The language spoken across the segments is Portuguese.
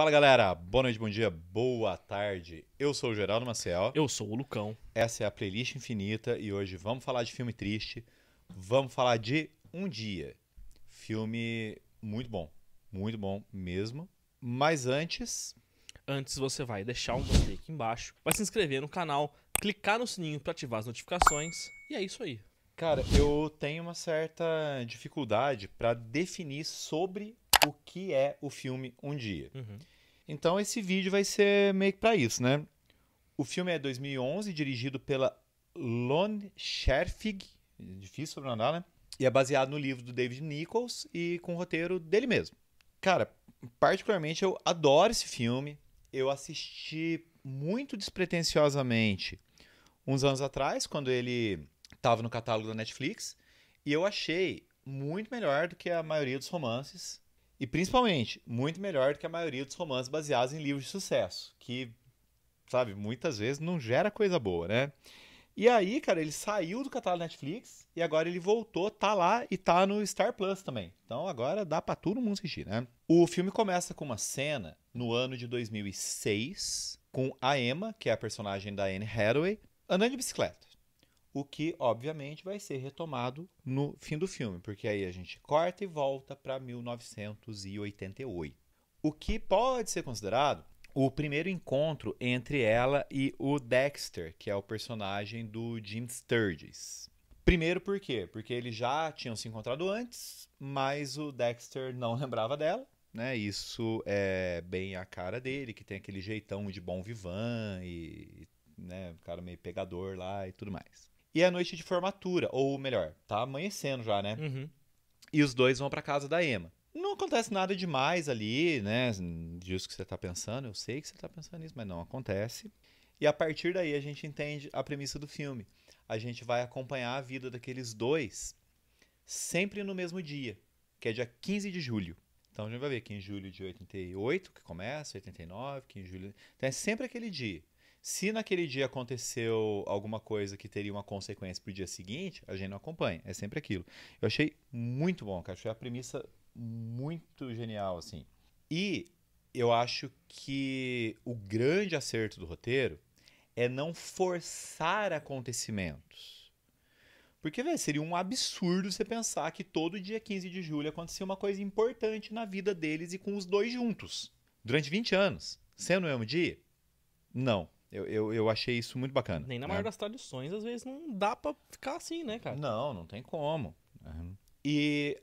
Fala galera, boa noite, bom dia, boa tarde. Eu sou o Geraldo Maciel. Eu sou o Lucão. Essa é a playlist infinita e hoje vamos falar de filme triste. Vamos falar de Um Dia. Filme muito bom, muito bom mesmo. Mas antes, Antes você vai deixar um gostei aqui embaixo, vai se inscrever no canal, clicar no sininho para ativar as notificações e é isso aí. Cara, eu tenho uma certa dificuldade para definir sobre o que é o filme Um Dia. Uhum. Então esse vídeo vai ser meio que pra isso, né? O filme é 2011, dirigido pela Lon Scherfig, difícil sobrenandar, né? E é baseado no livro do David Nichols e com o roteiro dele mesmo. Cara, particularmente eu adoro esse filme. Eu assisti muito despretensiosamente uns anos atrás, quando ele estava no catálogo da Netflix, e eu achei muito melhor do que a maioria dos romances e principalmente, muito melhor do que a maioria dos romances baseados em livros de sucesso, que, sabe, muitas vezes não gera coisa boa, né? E aí, cara, ele saiu do catálogo Netflix e agora ele voltou, tá lá e tá no Star Plus também. Então agora dá para todo mundo assistir, né? O filme começa com uma cena no ano de 2006 com a Emma, que é a personagem da Anne Hathaway, andando de bicicleta o que obviamente vai ser retomado no fim do filme, porque aí a gente corta e volta para 1988. O que pode ser considerado o primeiro encontro entre ela e o Dexter, que é o personagem do Jim Sturgis. Primeiro por quê? Porque eles já tinham se encontrado antes, mas o Dexter não lembrava dela, né? Isso é bem a cara dele, que tem aquele jeitão de bom vivan e, né, um cara meio pegador lá e tudo mais e a é noite de formatura, ou melhor, tá amanhecendo já, né? Uhum. E os dois vão para casa da Emma. Não acontece nada demais ali, né? Disso que você tá pensando, eu sei que você tá pensando nisso, mas não acontece. E a partir daí a gente entende a premissa do filme. A gente vai acompanhar a vida daqueles dois sempre no mesmo dia, que é dia 15 de julho. Então a gente vai ver que em julho de 88 que começa, 89, que em julho. Então é sempre aquele dia. Se naquele dia aconteceu alguma coisa que teria uma consequência para o dia seguinte, a gente não acompanha. É sempre aquilo. Eu achei muito bom, cara. Achei a premissa muito genial, assim. E eu acho que o grande acerto do roteiro é não forçar acontecimentos. Porque, velho, seria um absurdo você pensar que todo dia 15 de julho acontecia uma coisa importante na vida deles e com os dois juntos. Durante 20 anos. Sendo o mesmo dia? Não eu, eu, eu, achei isso muito bacana. Nem na né? maior das tradições, às vezes, não dá pra ficar assim, né, cara? Não, não tem como. Uhum. E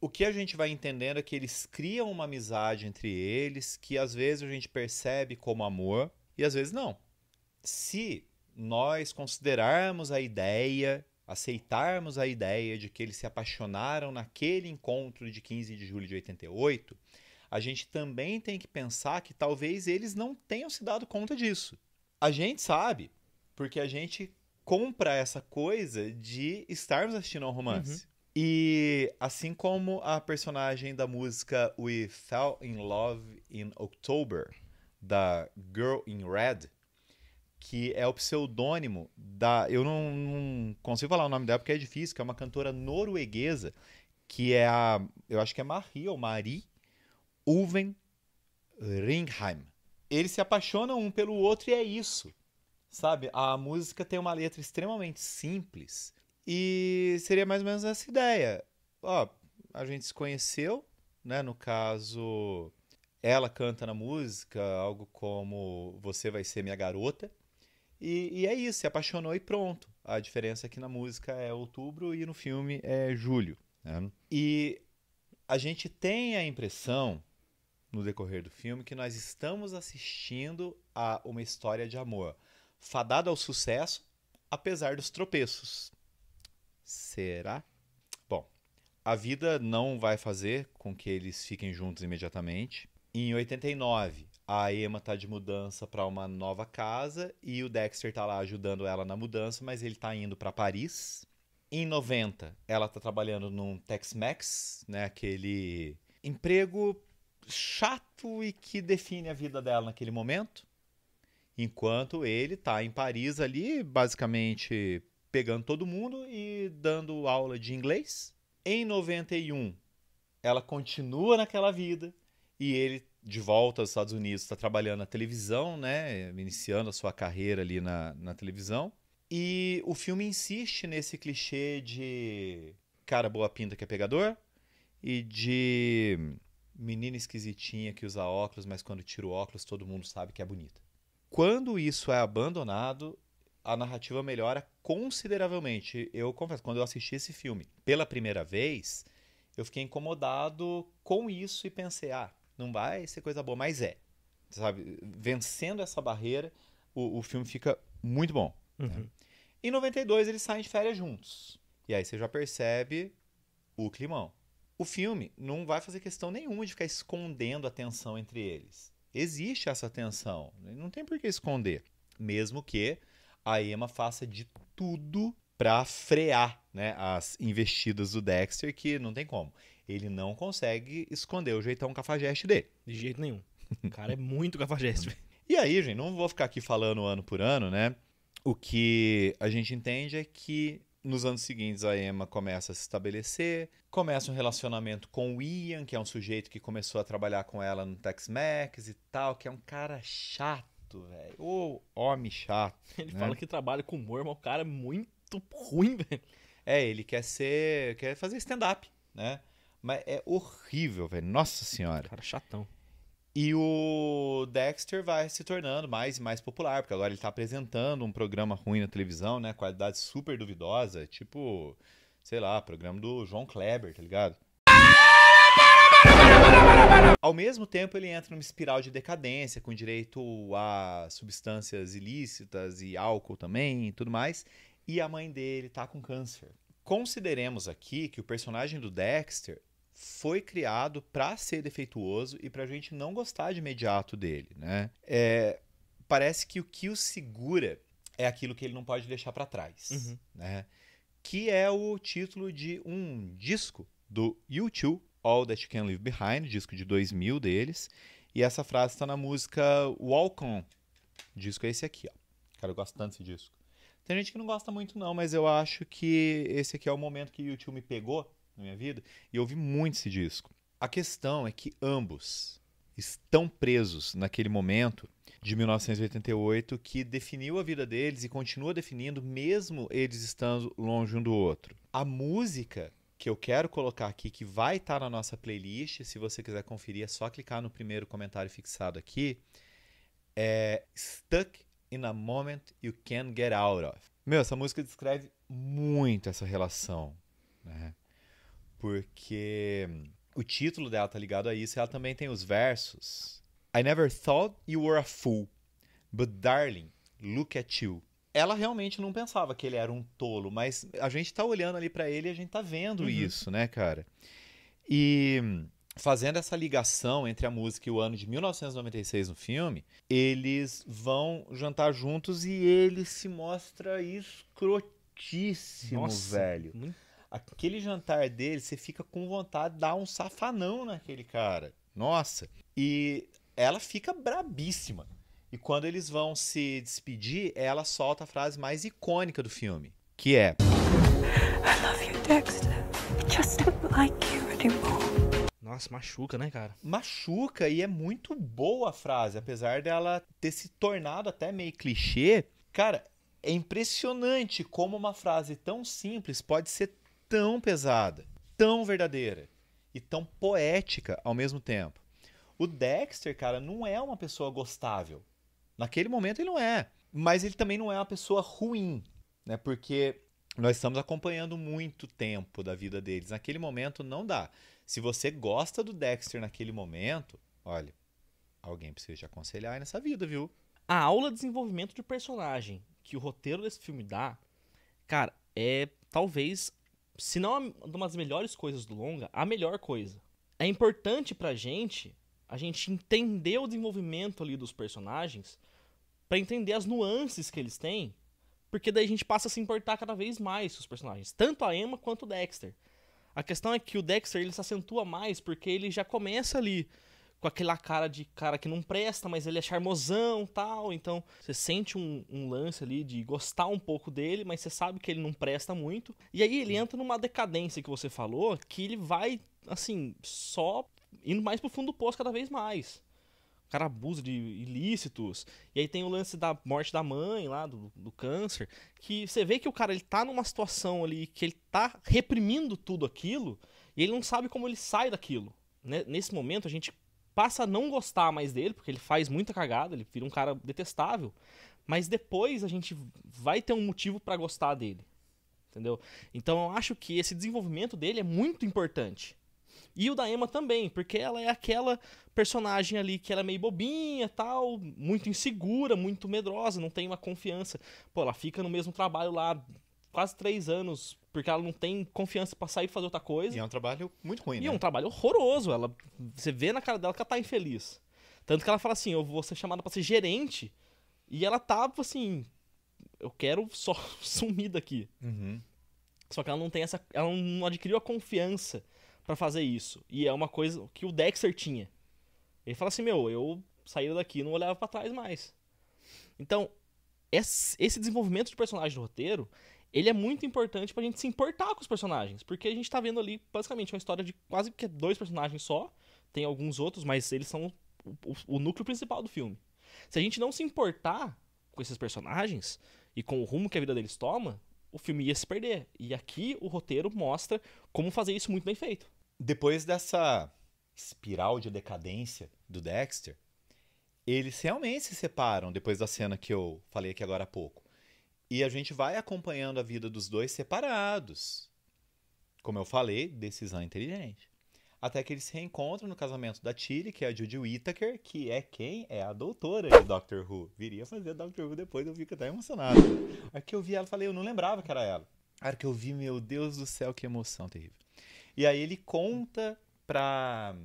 o que a gente vai entendendo é que eles criam uma amizade entre eles, que às vezes a gente percebe como amor e às vezes não. Se nós considerarmos a ideia, aceitarmos a ideia de que eles se apaixonaram naquele encontro de 15 de julho de 88, a gente também tem que pensar que talvez eles não tenham se dado conta disso. A gente sabe, porque a gente compra essa coisa de estarmos assistindo ao um romance. Uhum. E assim como a personagem da música We Fell in Love in October, da Girl in Red, que é o pseudônimo da. Eu não, não consigo falar o nome dela porque é difícil, que é uma cantora norueguesa, que é a. Eu acho que é Marie ou Marie, Uwen eh, Ringheim. Eles se apaixonam um pelo outro e é isso. Sabe? A música tem uma letra extremamente simples e seria mais ou menos essa ideia. Ó, a gente se conheceu, né? No caso, ela canta na música algo como Você vai ser minha garota. E, e é isso, se apaixonou e pronto. A diferença aqui é que na música é outubro e no filme é julho. Né? E a gente tem a impressão no decorrer do filme que nós estamos assistindo a uma história de amor fadada ao sucesso, apesar dos tropeços. Será? Bom, a vida não vai fazer com que eles fiquem juntos imediatamente. Em 89, a Emma tá de mudança para uma nova casa e o Dexter tá lá ajudando ela na mudança, mas ele tá indo para Paris. Em 90, ela tá trabalhando num Tex-Mex, né, aquele emprego chato e que define a vida dela naquele momento. Enquanto ele tá em Paris ali, basicamente pegando todo mundo e dando aula de inglês. Em 91, ela continua naquela vida e ele de volta aos Estados Unidos está trabalhando na televisão, né, iniciando a sua carreira ali na, na televisão. E o filme insiste nesse clichê de cara boa pinta que é pegador e de menina esquisitinha que usa óculos, mas quando tira o óculos todo mundo sabe que é bonita. Quando isso é abandonado, a narrativa melhora consideravelmente. Eu confesso, quando eu assisti esse filme pela primeira vez, eu fiquei incomodado com isso e pensei, ah, não vai ser coisa boa, mas é. Sabe, vencendo essa barreira, o, o filme fica muito bom. Né? Uhum. Né? Em 92, eles saem de férias juntos. E aí você já percebe o climão o filme não vai fazer questão nenhuma de ficar escondendo a tensão entre eles. Existe essa tensão, né? não tem por que esconder. Mesmo que a Emma faça de tudo para frear né, as investidas do Dexter, que não tem como. Ele não consegue esconder o jeitão cafajeste dele. De jeito nenhum. O cara é muito cafajeste. e aí, gente, não vou ficar aqui falando ano por ano, né? O que a gente entende é que nos anos seguintes, a Emma começa a se estabelecer, começa um relacionamento com o Ian, que é um sujeito que começou a trabalhar com ela no Tex-Mex e tal, que é um cara chato, velho. Ô, homem chato. Ele né? fala que trabalha com humor, mas o cara é muito ruim, velho. É, ele quer ser. quer fazer stand-up, né? Mas é horrível, velho. Nossa senhora. Cara chatão. E o Dexter vai se tornando mais e mais popular, porque agora ele está apresentando um programa ruim na televisão, né? Qualidade super duvidosa, tipo, sei lá, programa do João Kleber, tá ligado? Ao mesmo tempo, ele entra numa espiral de decadência, com direito a substâncias ilícitas e álcool também e tudo mais. E a mãe dele tá com câncer. Consideremos aqui que o personagem do Dexter foi criado para ser defeituoso e para a gente não gostar de imediato dele, né? É, parece que o que o segura é aquilo que ele não pode deixar para trás, uhum. né? Que é o título de um disco do U2, All That You Can Leave Behind, disco de 2000 deles, e essa frase está na música Welcome, disco é esse aqui, ó. Cara, eu gosto tanto desse disco. Tem gente que não gosta muito não, mas eu acho que esse aqui é o momento que o U2 me pegou, na minha vida e eu ouvi muito esse disco. A questão é que ambos estão presos naquele momento de 1988 que definiu a vida deles e continua definindo mesmo eles estando longe um do outro. A música que eu quero colocar aqui que vai estar tá na nossa playlist, se você quiser conferir é só clicar no primeiro comentário fixado aqui, é Stuck in a Moment You Can't Get Out of. Meu, essa música descreve muito essa relação, né? porque o título dela tá ligado a isso, ela também tem os versos. I never thought you were a fool, but darling, look at you. Ela realmente não pensava que ele era um tolo, mas a gente tá olhando ali para ele e a gente tá vendo uhum. isso, né, cara? E fazendo essa ligação entre a música e o ano de 1996 no filme, eles vão jantar juntos e ele se mostra escrotíssimo, Nossa, velho. Muito aquele jantar dele, você fica com vontade de dar um safanão naquele cara. Nossa! E ela fica brabíssima. E quando eles vão se despedir, ela solta a frase mais icônica do filme, que é I love you, Dexter. Just don't like you anymore. Nossa, machuca, né, cara? Machuca e é muito boa a frase, apesar dela ter se tornado até meio clichê. Cara, é impressionante como uma frase tão simples pode ser tão pesada, tão verdadeira e tão poética ao mesmo tempo. O Dexter, cara, não é uma pessoa gostável. Naquele momento ele não é. Mas ele também não é uma pessoa ruim, né? Porque nós estamos acompanhando muito tempo da vida deles. Naquele momento não dá. Se você gosta do Dexter naquele momento, olha, alguém precisa te aconselhar nessa vida, viu? A aula de desenvolvimento de personagem que o roteiro desse filme dá, cara, é talvez se não uma das melhores coisas do longa, a melhor coisa. É importante pra gente a gente entender o desenvolvimento ali dos personagens para entender as nuances que eles têm, porque daí a gente passa a se importar cada vez mais com os personagens, tanto a Emma quanto o Dexter. A questão é que o Dexter ele se acentua mais porque ele já começa ali com aquela cara de cara que não presta, mas ele é charmosão tal. Então você sente um, um, lance ali de gostar um pouco dele, mas você sabe que ele não presta muito. E aí ele entra numa decadência que você falou, que ele vai, assim, só indo mais pro fundo do poço cada vez mais. O cara abusa de ilícitos. E aí tem o lance da morte da mãe lá, do, do câncer. Que você vê que o cara ele tá numa situação ali que ele tá reprimindo tudo aquilo e ele não sabe como ele sai daquilo. Né? Nesse momento a gente passa a não gostar mais dele, porque ele faz muita cagada, ele vira um cara detestável, mas depois a gente vai ter um motivo para gostar dele. Entendeu? Então eu acho que esse desenvolvimento dele é muito importante. E o da Emma também, porque ela é aquela personagem ali que ela é meio bobinha, tal, muito insegura, muito medrosa, não tem uma confiança. Pô, ela fica no mesmo trabalho lá quase três anos porque ela não tem confiança para sair e fazer outra coisa. E é um trabalho muito ruim, e né? E é um trabalho horroroso. Ela, você vê na cara dela que ela tá infeliz. Tanto que ela fala assim: eu vou ser chamada para ser gerente. E ela tá assim: eu quero só sumir daqui. Uhum. Só que ela não tem essa. Ela não adquiriu a confiança para fazer isso. E é uma coisa que o Dexter tinha. Ele fala assim: meu, eu saí daqui e não olhava para trás mais. Então, esse desenvolvimento de personagem do roteiro ele é muito importante pra gente se importar com os personagens. Porque a gente tá vendo ali, basicamente, uma história de quase que dois personagens só. Tem alguns outros, mas eles são o, o, o núcleo principal do filme. Se a gente não se importar com esses personagens e com o rumo que a vida deles toma, o filme ia se perder. E aqui o roteiro mostra como fazer isso muito bem feito. Depois dessa espiral de decadência do Dexter, eles realmente se separam depois da cena que eu falei aqui agora há pouco. E a gente vai acompanhando a vida dos dois separados. Como eu falei, decisão inteligente. Até que eles se reencontram no casamento da Tilly, que é a Judy Whittaker, que é quem? É a doutora de Doctor Who. Viria fazer Doctor Who depois, eu fico até emocionado. A que eu vi ela, falei, eu não lembrava que era ela. A que eu vi, meu Deus do céu, que emoção terrível. E aí ele conta pra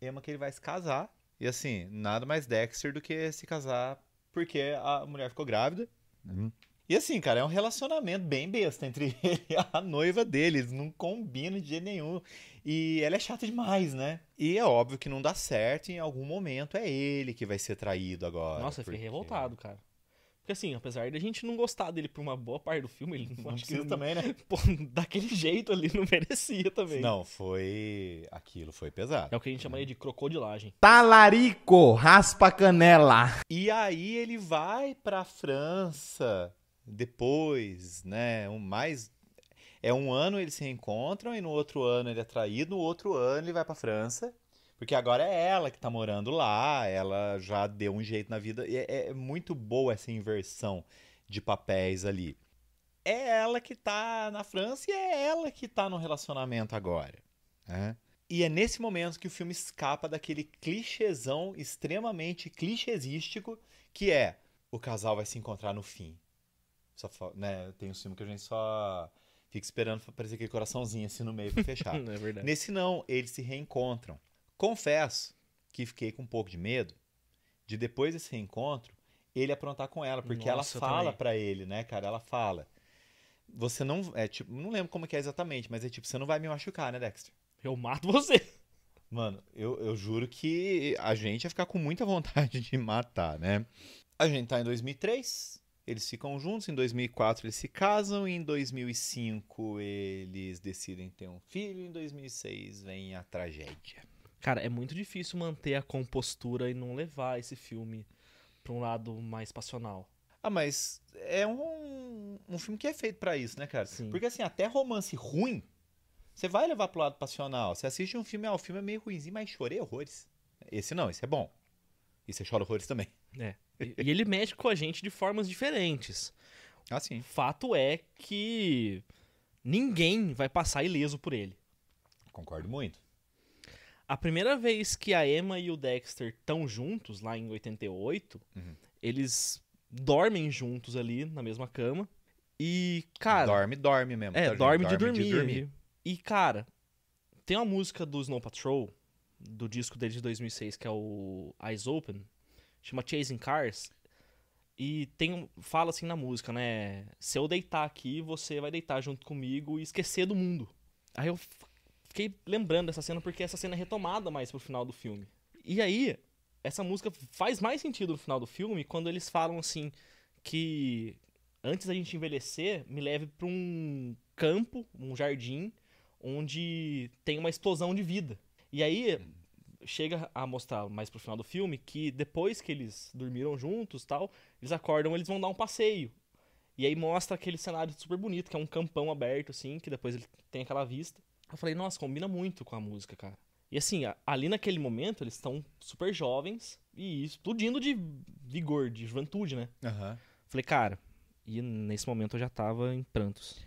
Emma que ele vai se casar. E assim, nada mais Dexter do que se casar porque a mulher ficou grávida. Uhum. E assim, cara, é um relacionamento bem besta entre ele e a noiva dele. Eles não combinam de jeito nenhum. E ela é chata demais, né? E é óbvio que não dá certo. Em algum momento é ele que vai ser traído agora. Nossa, eu fiquei revoltado, cara. Porque assim, apesar de a gente não gostar dele por uma boa parte do filme, ele não, não ele também, né? Pô, daquele jeito ali não merecia também. Não, foi. Aquilo foi pesado. É o que a gente chamaria de crocodilagem. Talarico, raspa canela. E aí ele vai pra França depois, né? Um mais é um ano eles se reencontram e no outro ano ele é traído, no outro ano ele vai para França, porque agora é ela que tá morando lá, ela já deu um jeito na vida. É, é, é, muito boa essa inversão de papéis ali. É ela que tá na França e é ela que tá no relacionamento agora, né? E é nesse momento que o filme escapa daquele clichêzão extremamente clichêzístico que é o casal vai se encontrar no fim. Só, né, tem um filme que a gente só fica esperando aparecer aquele coraçãozinho assim no meio pra fechar. não é verdade. Nesse não, eles se reencontram. Confesso que fiquei com um pouco de medo de depois desse reencontro ele aprontar com ela, porque Nossa, ela fala para ele, né, cara? Ela fala. Você não. É tipo, não lembro como é exatamente, mas é tipo, você não vai me machucar, né, Dexter? Eu mato você. Mano, eu, eu juro que a gente ia ficar com muita vontade de matar, né? A gente tá em 2003, eles ficam juntos, em 2004 eles se casam, em 2005 eles decidem ter um filho, em 2006 vem a tragédia. Cara, é muito difícil manter a compostura e não levar esse filme para um lado mais passional. Ah, mas é um, um filme que é feito para isso, né, cara? Sim. Porque assim, até romance ruim, você vai levar pro lado passional. Você assiste um filme, ah, o filme é meio ruimzinho, mas chorei horrores. Esse não, esse é bom. E você chora horrores também. É. E, e ele mexe com a gente de formas diferentes. Ah, sim. Fato é que ninguém vai passar ileso por ele. Concordo muito. A primeira vez que a Emma e o Dexter estão juntos, lá em 88, uhum. eles dormem juntos ali na mesma cama. E, cara. Dorme, dorme mesmo. É, tá dorme, dorme, de, dorme dormir, de dormir. E, cara, tem uma música do Snow Patrol do disco dele de 2006, que é o Eyes Open, chama Chasing Cars. E tem fala assim na música, né? Se eu deitar aqui, você vai deitar junto comigo e esquecer do mundo. Aí eu fiquei lembrando dessa cena porque essa cena é retomada mais pro final do filme. E aí, essa música faz mais sentido no final do filme quando eles falam assim que antes da gente envelhecer, me leve para um campo, um jardim onde tem uma explosão de vida. E aí chega a mostrar mais pro final do filme que depois que eles dormiram juntos tal, eles acordam, eles vão dar um passeio. E aí mostra aquele cenário super bonito, que é um campão aberto, assim, que depois ele tem aquela vista. Eu falei, nossa, combina muito com a música, cara. E assim, ali naquele momento, eles estão super jovens e explodindo de vigor, de juventude, né? Uhum. Falei, cara, e nesse momento eu já tava em prantos.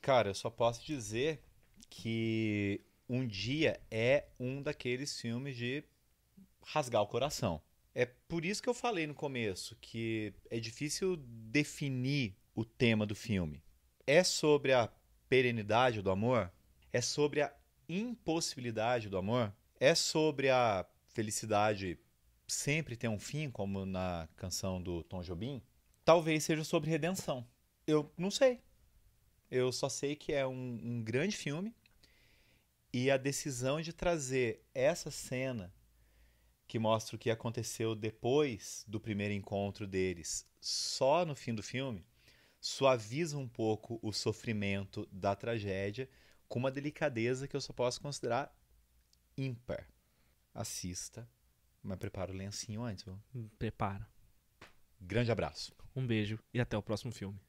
Cara, eu só posso dizer que um Dia é um daqueles filmes de rasgar o coração. É por isso que eu falei no começo que é difícil definir o tema do filme. É sobre a perenidade do amor? É sobre a impossibilidade do amor? É sobre a felicidade sempre ter um fim, como na canção do Tom Jobim? Talvez seja sobre redenção. Eu não sei. Eu só sei que é um, um grande filme e a decisão de trazer essa cena, que mostra o que aconteceu depois do primeiro encontro deles, só no fim do filme, suaviza um pouco o sofrimento da tragédia com uma delicadeza que eu só posso considerar ímpar. Assista, mas prepara o lencinho antes. Prepara. Grande abraço. Um beijo e até o próximo filme.